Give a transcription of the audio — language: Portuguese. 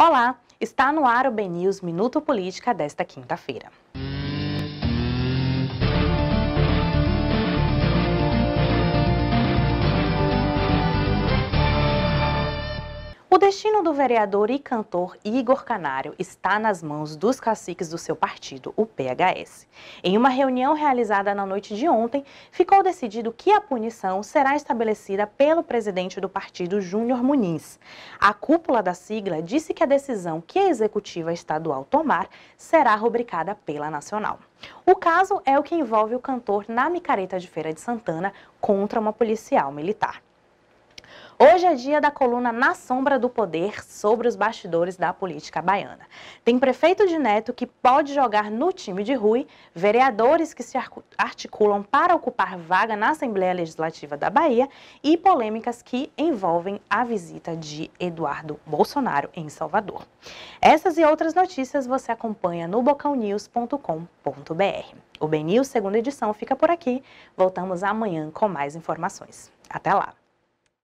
Olá, está no ar o BNews Minuto Política desta quinta-feira. O destino do vereador e cantor Igor Canário está nas mãos dos caciques do seu partido, o PHS. Em uma reunião realizada na noite de ontem, ficou decidido que a punição será estabelecida pelo presidente do partido, Júnior Muniz. A cúpula da sigla disse que a decisão que a executiva estadual tomar será rubricada pela nacional. O caso é o que envolve o cantor na micareta de Feira de Santana contra uma policial militar. Hoje é dia da coluna Na Sombra do Poder sobre os bastidores da política baiana. Tem prefeito de Neto que pode jogar no time de Rui, vereadores que se articulam para ocupar vaga na Assembleia Legislativa da Bahia e polêmicas que envolvem a visita de Eduardo Bolsonaro em Salvador. Essas e outras notícias você acompanha no bocalnews.com.br. O BNews segunda edição fica por aqui. Voltamos amanhã com mais informações. Até lá!